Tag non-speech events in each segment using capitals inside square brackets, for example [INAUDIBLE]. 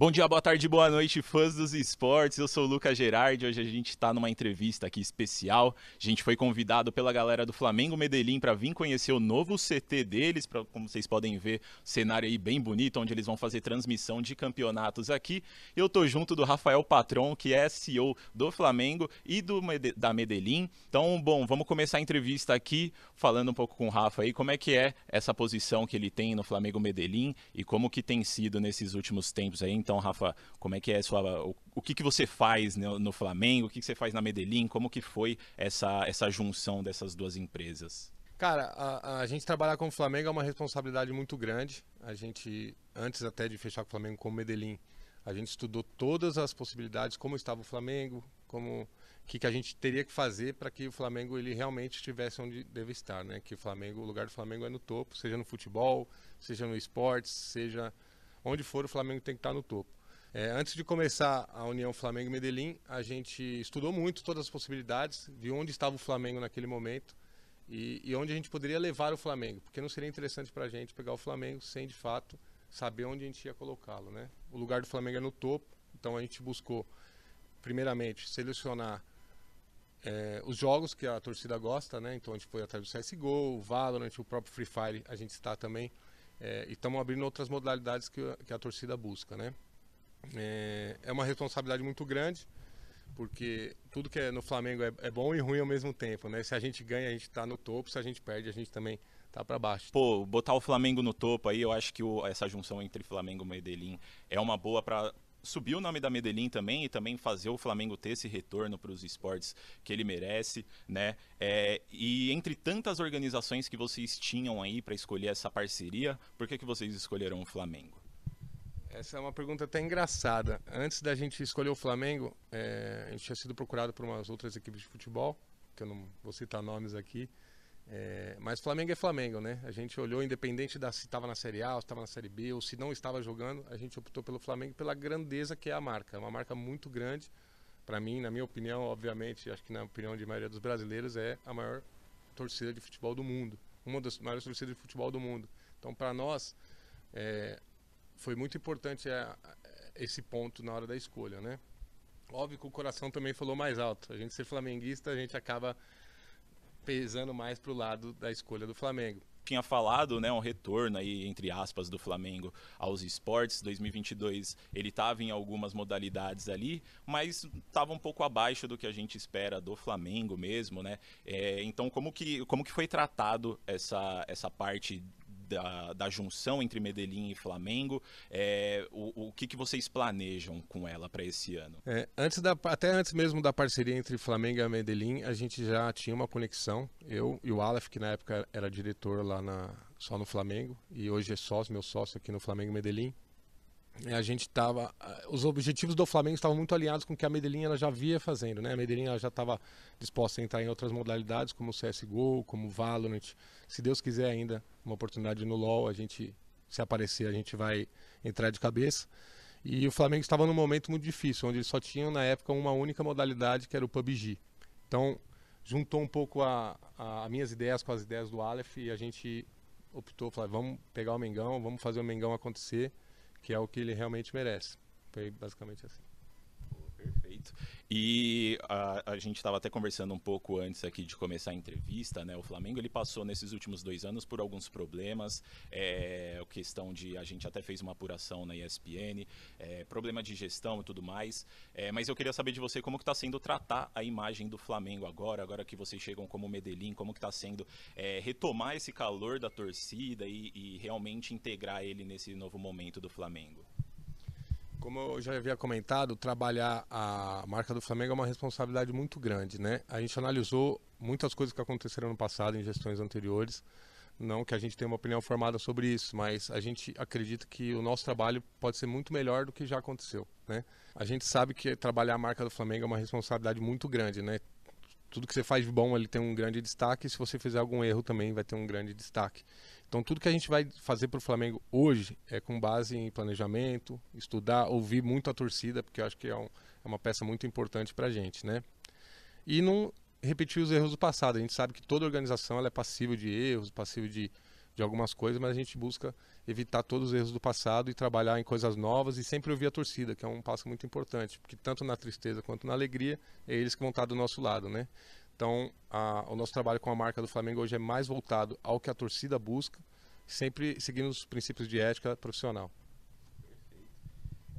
Bom dia, boa tarde, boa noite, fãs dos esportes. Eu sou o Lucas Gerardi. Hoje a gente está numa entrevista aqui especial. A gente foi convidado pela galera do Flamengo Medellín para vir conhecer o novo CT deles. Pra, como vocês podem ver, cenário aí bem bonito, onde eles vão fazer transmissão de campeonatos aqui. Eu tô junto do Rafael Patron, que é CEO do Flamengo e do da Medellín. Então, bom, vamos começar a entrevista aqui falando um pouco com o Rafa aí. Como é que é essa posição que ele tem no Flamengo Medellín e como que tem sido nesses últimos tempos aí? Então, então, Rafa, como é que é sua, o, o que, que você faz no, no Flamengo, o que, que você faz na Medellín, como que foi essa, essa junção dessas duas empresas? Cara, a, a, gente trabalhar com o Flamengo é uma responsabilidade muito grande. A gente, antes até de fechar com o Flamengo com o Medellín, a gente estudou todas as possibilidades, como estava o Flamengo, como que, que a gente teria que fazer para que o Flamengo ele realmente estivesse onde deve estar, né? Que o Flamengo, o lugar do Flamengo é no topo, seja no futebol, seja no esportes, seja onde for, o Flamengo tem que estar no topo. É, antes de começar a União Flamengo Medellín, a gente estudou muito todas as possibilidades de onde estava o Flamengo naquele momento e, e onde a gente poderia levar o Flamengo, porque não seria interessante para a gente pegar o Flamengo sem de fato saber onde a gente ia colocá-lo, né? O lugar do Flamengo é no topo, então a gente buscou primeiramente selecionar é, os jogos que a torcida gosta, né? Então a gente foi atrás do CSGO, o Valorant, o próprio Free Fire, a gente está também. É, e estamos abrindo outras modalidades que, que a torcida busca, né? É, é, uma responsabilidade muito grande, porque tudo que é no Flamengo é, é, bom e ruim ao mesmo tempo, né? Se a gente ganha, a gente está no topo, se a gente perde, a gente também tá para baixo. Pô, botar o Flamengo no topo aí, eu acho que o, essa junção entre Flamengo e Medellín é uma boa para subir o nome da Medellín também e também fazer o Flamengo ter esse retorno para os esportes que ele merece, né? É, e entre tantas organizações que vocês tinham aí para escolher essa parceria, por que, que vocês escolheram o Flamengo? Essa é uma pergunta até engraçada. Antes da gente escolher o Flamengo, é, a gente tinha sido procurado por umas outras equipes de futebol, que eu não vou citar nomes aqui, é, mas Flamengo é Flamengo, né? A gente olhou, independente da se estava na Série A, se estava na Série B, ou se não estava jogando, a gente optou pelo Flamengo pela grandeza que é a marca. É uma marca muito grande. Para mim, na minha opinião, obviamente, acho que na opinião de maioria dos brasileiros, é a maior torcida de futebol do mundo. Uma das maiores torcidas de futebol do mundo. Então, para nós, é, foi muito importante é, é, esse ponto na hora da escolha, né? Óbvio que o coração também falou mais alto. A gente ser flamenguista, a gente acaba pesando mais pro lado da escolha do Flamengo tinha falado, né, um retorno aí entre aspas do Flamengo aos esportes 2022. Ele estava em algumas modalidades ali, mas estava um pouco abaixo do que a gente espera do Flamengo mesmo, né? É, então como que como que foi tratado essa essa parte da, da junção entre Medellín e Flamengo. É, o, o que, que vocês planejam com ela para esse ano? É, antes da, até antes mesmo da parceria entre Flamengo e Medellín, a gente já tinha uma conexão. Eu e o Aleph, que na época era diretor lá na, só no Flamengo, e hoje é sócio, meu sócio aqui no Flamengo Medellín a gente estava ah, os objetivos do Flamengo estavam muito alinhados com o que a Medellín ela já via fazendo né a Medellín ela já estava disposta a entrar em outras modalidades como o CS:GO como o Valorant se Deus quiser ainda uma oportunidade no LoL a gente se aparecer a gente vai entrar de cabeça e o Flamengo estava num momento muito difícil onde eles só tinham na época uma única modalidade que era o PUBG então juntou um pouco a, a, minhas ideias com as ideias do Aleph e a gente optou falou vamos pegar o Mengão vamos fazer o Mengão acontecer que é o que ele realmente merece. Foi basicamente assim. Perfeito. E a, a gente estava até conversando um pouco antes aqui de começar a entrevista, né? O Flamengo ele passou nesses últimos dois anos por alguns problemas, é, questão de a gente até fez uma apuração na ESPN, é, problema de gestão e tudo mais. É, mas eu queria saber de você como que está sendo tratar a imagem do Flamengo agora, agora que vocês chegam como Medellín, como que está sendo é, retomar esse calor da torcida e, e realmente integrar ele nesse novo momento do Flamengo. Como eu já havia comentado, trabalhar a marca do Flamengo é uma responsabilidade muito grande, né? A gente analisou muitas coisas que aconteceram no passado em gestões anteriores, não que a gente tenha uma opinião formada sobre isso, mas a gente acredita que o nosso trabalho pode ser muito melhor do que já aconteceu, né? A gente sabe que trabalhar a marca do Flamengo é uma responsabilidade muito grande, né? tudo que você faz de bom ele tem um grande destaque, se você fizer algum erro também vai ter um grande destaque. Então tudo que a gente vai fazer para o Flamengo hoje é com base em planejamento, estudar, ouvir muito a torcida, porque eu acho que é, um, é uma peça muito importante para a gente, né? E não repetir os erros do passado. A gente sabe que toda organização ela é passível de erros, passível de de algumas coisas, mas a gente busca evitar todos os erros do passado e trabalhar em coisas novas e sempre ouvir a torcida, que é um passo muito importante, porque tanto na tristeza quanto na alegria é eles que vão estar do nosso lado, né? Então, a, o nosso trabalho com a marca do Flamengo hoje é mais voltado ao que a torcida busca, sempre seguindo os princípios de ética profissional.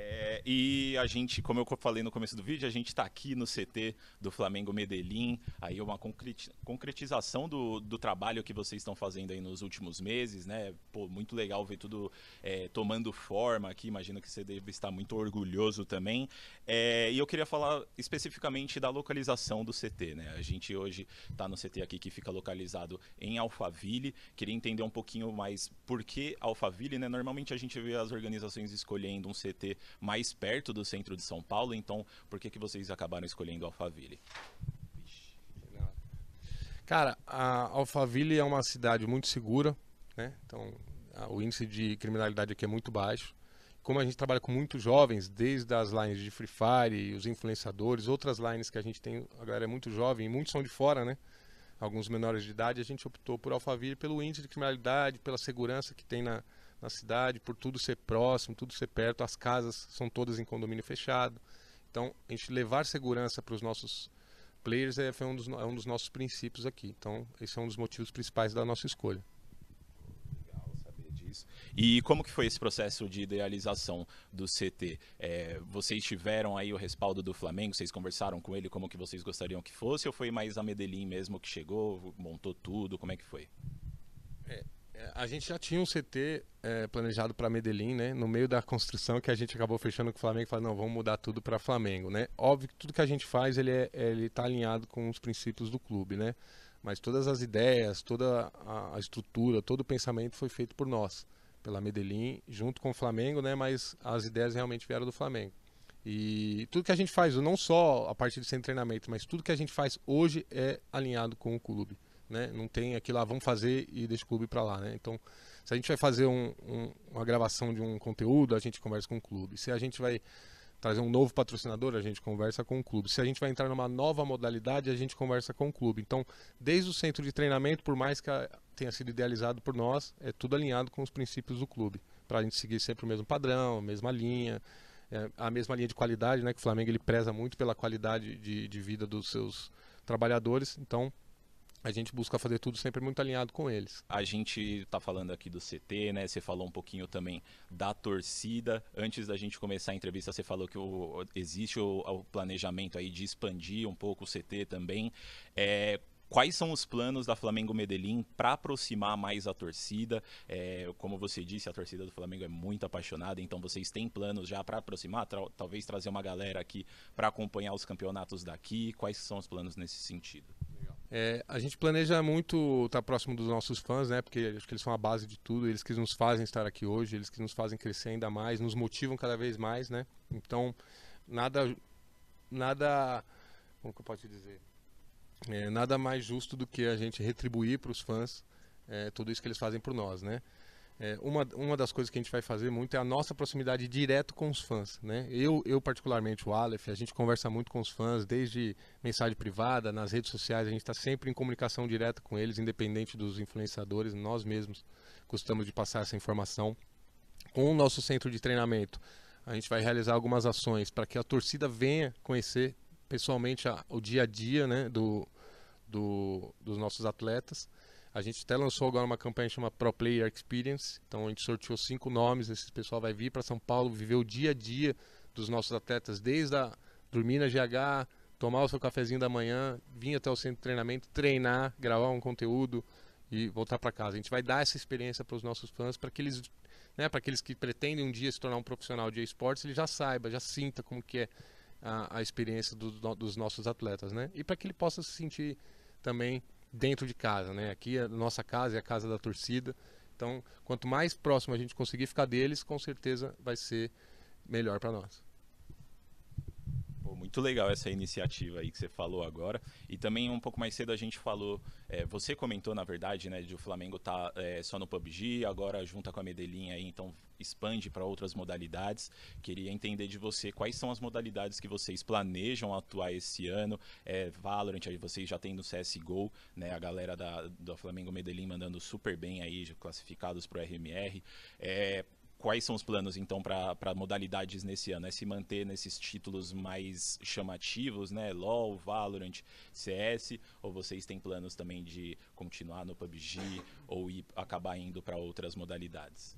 É, e a gente, como eu falei no começo do vídeo, a gente está aqui no CT do Flamengo Medellín, aí é uma concretização do, do trabalho que vocês estão fazendo aí nos últimos meses, né? Pô, muito legal ver tudo é, tomando forma aqui, imagino que você deve estar muito orgulhoso também. É, e eu queria falar especificamente da localização do CT, né? A gente hoje está no CT aqui que fica localizado em Alphaville, queria entender um pouquinho mais por que Alphaville, né? Normalmente a gente vê as organizações escolhendo um CT mais perto do centro de São Paulo. Então, por que, que vocês acabaram escolhendo Alphaville? Cara, a Alphaville é uma cidade muito segura, né? Então, o índice de criminalidade aqui é muito baixo. Como a gente trabalha com muitos jovens, desde as lines de Free Fire, os influenciadores, outras lines que a gente tem, a galera é muito jovem, e muitos são de fora, né? Alguns menores de idade, a gente optou por Alphaville pelo índice de criminalidade, pela segurança que tem na, na cidade, por tudo ser próximo, tudo ser perto, as casas são todas em condomínio fechado. Então, a gente levar segurança para os nossos players é, um dos, é um dos nossos princípios aqui. Então, esse é um dos motivos principais da nossa escolha. E como que foi esse processo de idealização do CT? É, vocês tiveram aí o respaldo do Flamengo? Vocês conversaram com ele como que vocês gostariam que fosse? Ou foi mais a Medellín mesmo que chegou, montou tudo? Como é que foi? a gente já tinha um CT é, planejado para Medellín, né? No meio da construção que a gente acabou fechando com o Flamengo, falando, não, vamos mudar tudo para Flamengo, né? Óbvio que tudo que a gente faz, ele é, ele tá alinhado com os princípios do clube, né? Mas todas as ideias, toda a estrutura, todo o pensamento foi feito por nós, pela Medellín, junto com o Flamengo, né? Mas as ideias realmente vieram do Flamengo. E tudo que a gente faz, não só a partir de sem treinamento, mas tudo que a gente faz hoje é alinhado com o clube né? Não tem aquilo lá, vão vamos fazer e deixa o clube para lá, né? Então, se a gente vai fazer um, um, uma gravação de um conteúdo, a gente conversa com o clube. Se a gente vai trazer um novo patrocinador, a gente conversa com o clube. Se a gente vai entrar numa nova modalidade, a gente conversa com o clube. Então, desde o centro de treinamento, por mais que a, tenha sido idealizado por nós, é tudo alinhado com os princípios do clube, para a gente seguir sempre o mesmo padrão, a mesma linha, é, a mesma linha de qualidade, né? Que o Flamengo ele preza muito pela qualidade de, de vida dos seus trabalhadores. Então, a gente busca fazer tudo sempre muito alinhado com eles. A gente está falando aqui do CT, né? Você falou um pouquinho também da torcida. Antes da gente começar a entrevista, você falou que o, existe o, o, planejamento aí de expandir um pouco o CT também. É, quais são os planos da Flamengo Medellín para aproximar mais a torcida? É, como você disse, a torcida do Flamengo é muito apaixonada, então vocês têm planos já para aproximar, tra talvez trazer uma galera aqui para acompanhar os campeonatos daqui? Quais são os planos nesse sentido? É, a gente planeja muito estar tá próximo dos nossos fãs, né? Porque acho que eles são a base de tudo, eles que nos fazem estar aqui hoje, eles que nos fazem crescer ainda mais, nos motivam cada vez mais, né? Então, nada. Nada. Como que eu posso te dizer? É, nada mais justo do que a gente retribuir para os fãs é, tudo isso que eles fazem por nós, né? É, uma, uma das coisas que a gente vai fazer muito é a nossa proximidade direto com os fãs. Né? Eu, eu, particularmente, o Aleph, a gente conversa muito com os fãs, desde mensagem privada, nas redes sociais, a gente está sempre em comunicação direta com eles, independente dos influenciadores, nós mesmos costumamos de passar essa informação. Com o nosso centro de treinamento, a gente vai realizar algumas ações para que a torcida venha conhecer pessoalmente a, o dia a dia né, do, do, dos nossos atletas. A gente até lançou agora uma campanha chamada Pro Player Experience. Então a gente sorteou cinco nomes. Esse pessoal vai vir para São Paulo viver o dia a dia dos nossos atletas, desde a dormir na GH, tomar o seu cafezinho da manhã, vir até o centro de treinamento, treinar, gravar um conteúdo e voltar para casa. A gente vai dar essa experiência para os nossos fãs, para que eles, né, para aqueles que pretendem um dia se tornar um profissional de esportes, ele já saiba, já sinta como que é a, a experiência do, do, dos nossos atletas, né? E para que ele possa se sentir também dentro de casa, né? Aqui a é nossa casa é a casa da torcida. Então, quanto mais próximo a gente conseguir ficar deles, com certeza vai ser melhor para nós muito legal essa iniciativa aí que você falou agora. E também um pouco mais cedo a gente falou, é, você comentou na verdade, né, de o Flamengo tá é, só no PUBG, agora junta com a Medellín aí, então expande para outras modalidades. Queria entender de você quais são as modalidades que vocês planejam atuar esse ano. É, Valorant, aí vocês já têm no CSGO, né, a galera da, do Flamengo Medellín mandando super bem aí, classificados para o RMR. É, quais são os planos, então, para modalidades nesse ano? É se manter nesses títulos mais chamativos, né? LOL, Valorant, CS, ou vocês têm planos também de continuar no PUBG ou ir, acabar indo para outras modalidades?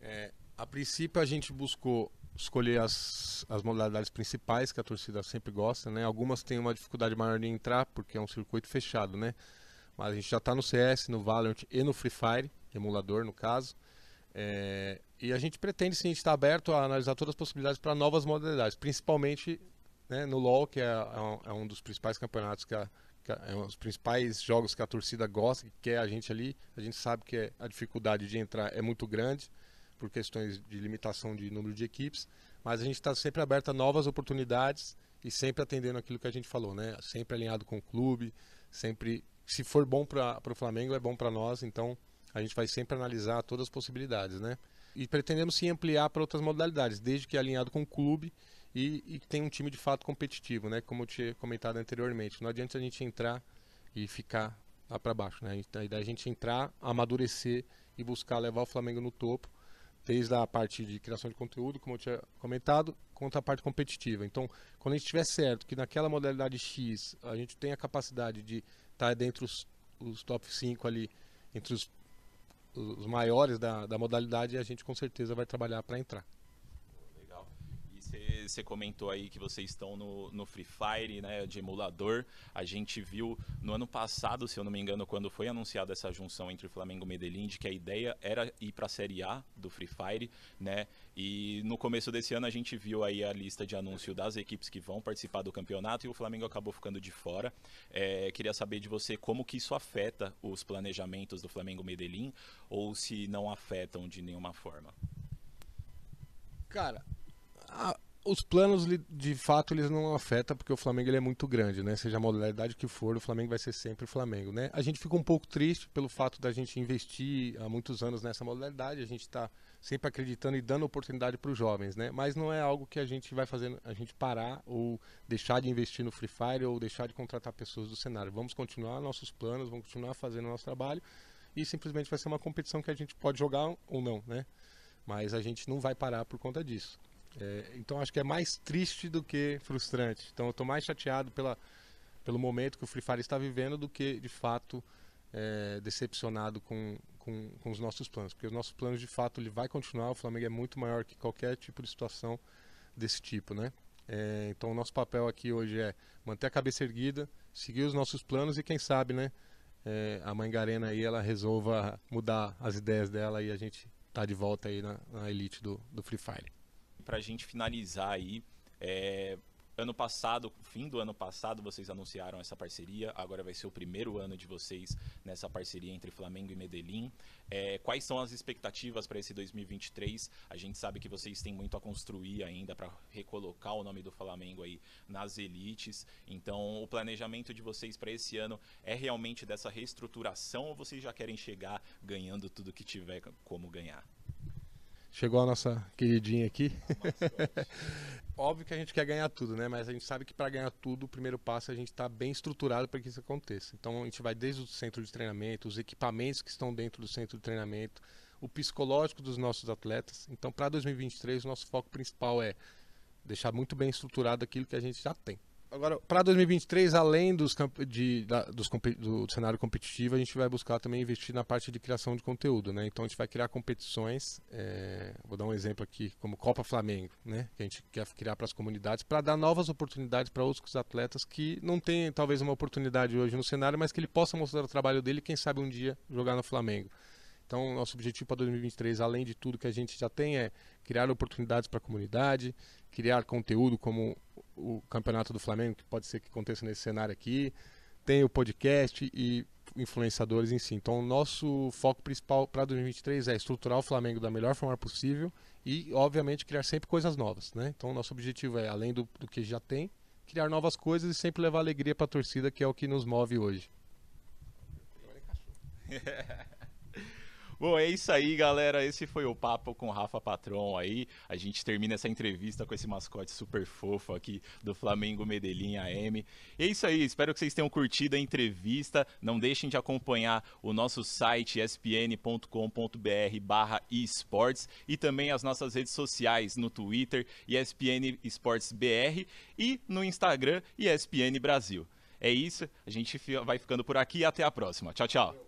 É, a princípio, a gente buscou escolher as, as modalidades principais que a torcida sempre gosta, né? Algumas têm uma dificuldade maior de entrar, porque é um circuito fechado, né? Mas a gente já está no CS, no Valorant e no Free Fire, emulador no caso. É, e a gente pretende sim estar tá aberto a analisar todas as possibilidades para novas modalidades, principalmente né, no LoL, que é, é, é, um, dos principais campeonatos que, a, que a, é um dos principais jogos que a torcida gosta, que quer a gente ali. A gente sabe que é, a dificuldade de entrar é muito grande por questões de limitação de número de equipes, mas a gente está sempre aberto a novas oportunidades e sempre atendendo aquilo que a gente falou, né? Sempre alinhado com o clube, sempre se for bom para o Flamengo é bom para nós, então a gente vai sempre analisar todas as possibilidades, né? E pretendemos se ampliar para outras modalidades, desde que é alinhado com o clube e, e tem um time de fato competitivo, né? Como eu tinha comentado anteriormente, não adianta a gente entrar e ficar lá para baixo, né? ideia é a gente entrar, amadurecer e buscar levar o Flamengo no topo, desde a parte de criação de conteúdo, como eu tinha comentado, contra a parte competitiva. Então, quando a gente tiver certo que naquela modalidade X a gente tem a capacidade de estar tá dos os, os top 5 ali, entre os os maiores da, da modalidade e a gente com certeza vai trabalhar para entrar. Você comentou aí que vocês estão no, no Free Fire, né, de emulador. A gente viu no ano passado, se eu não me engano, quando foi anunciada essa junção entre o Flamengo e o Medellín, de que a ideia era ir para a Série A do Free Fire, né? E no começo desse ano a gente viu aí a lista de anúncio das equipes que vão participar do campeonato e o Flamengo acabou ficando de fora. É, queria saber de você como que isso afeta os planejamentos do Flamengo Medellín ou se não afetam de nenhuma forma. Cara, a, ah, os planos de fato eles não afetam porque o Flamengo ele é muito grande, né? Seja a modalidade que for, o Flamengo vai ser sempre o Flamengo, né? A gente fica um pouco triste pelo fato da gente investir há muitos anos nessa modalidade, a gente está sempre acreditando e dando oportunidade para os jovens, né? Mas não é algo que a gente vai fazer, a gente parar ou deixar de investir no Free Fire ou deixar de contratar pessoas do cenário. Vamos continuar nossos planos, vamos continuar fazendo nosso trabalho e simplesmente vai ser uma competição que a gente pode jogar ou não, né? Mas a gente não vai parar por conta disso. É, então acho que é mais triste do que frustrante. Então eu estou mais chateado pela, pelo momento que o Free Fire está vivendo do que de fato é, decepcionado com, com, com, os nossos planos. Porque os nossos planos de fato ele vai continuar, o Flamengo é muito maior que qualquer tipo de situação desse tipo, né? É, então o nosso papel aqui hoje é manter a cabeça erguida, seguir os nossos planos e quem sabe, né? É, a mãe Garena aí ela resolva mudar as ideias dela e a gente tá de volta aí na, na elite do, do Free Fire para a gente finalizar aí, é, ano passado, fim do ano passado, vocês anunciaram essa parceria. Agora vai ser o primeiro ano de vocês nessa parceria entre Flamengo e Medellín. É, quais são as expectativas para esse 2023? A gente sabe que vocês têm muito a construir ainda para recolocar o nome do Flamengo aí nas elites. Então, o planejamento de vocês para esse ano é realmente dessa reestruturação ou vocês já querem chegar ganhando tudo que tiver como ganhar? Chegou a nossa queridinha aqui. [LAUGHS] Óbvio que a gente quer ganhar tudo, né? Mas a gente sabe que para ganhar tudo, o primeiro passo é a gente estar tá bem estruturado para que isso aconteça. Então a gente vai desde o centro de treinamento, os equipamentos que estão dentro do centro de treinamento, o psicológico dos nossos atletas. Então para 2023, o nosso foco principal é deixar muito bem estruturado aquilo que a gente já tem. Agora, para 2023, além dos, de, da, dos, do cenário competitivo, a gente vai buscar também investir na parte de criação de conteúdo, né? Então a gente vai criar competições, é, vou dar um exemplo aqui, como Copa Flamengo, né? Que a gente quer criar para as comunidades, para dar novas oportunidades para outros atletas que não têm talvez uma oportunidade hoje no cenário, mas que ele possa mostrar o trabalho dele e quem sabe um dia jogar no Flamengo. Então, nosso objetivo para 2023, além de tudo que a gente já tem, é criar oportunidades para a comunidade, criar conteúdo como o campeonato do Flamengo, que pode ser que aconteça nesse cenário aqui, tem o podcast e influenciadores em si. Então, o nosso foco principal para 2023 é estruturar o Flamengo da melhor forma possível e, obviamente, criar sempre coisas novas. Né? Então, nosso objetivo é, além do, do que já tem, criar novas coisas e sempre levar alegria para a torcida, que é o que nos move hoje. É [LAUGHS] Bom, é isso aí, galera. Esse foi o papo com o Rafa Patron aí. A gente termina essa entrevista com esse mascote super fofo aqui do Flamengo Medellín AM. É isso aí. Espero que vocês tenham curtido a entrevista. Não deixem de acompanhar o nosso site espn.com.br/barra esportes e também as nossas redes sociais no Twitter ESPN Esportes BR e no Instagram ESPN Brasil. É isso. A gente vai ficando por aqui. Até a próxima. Tchau, tchau.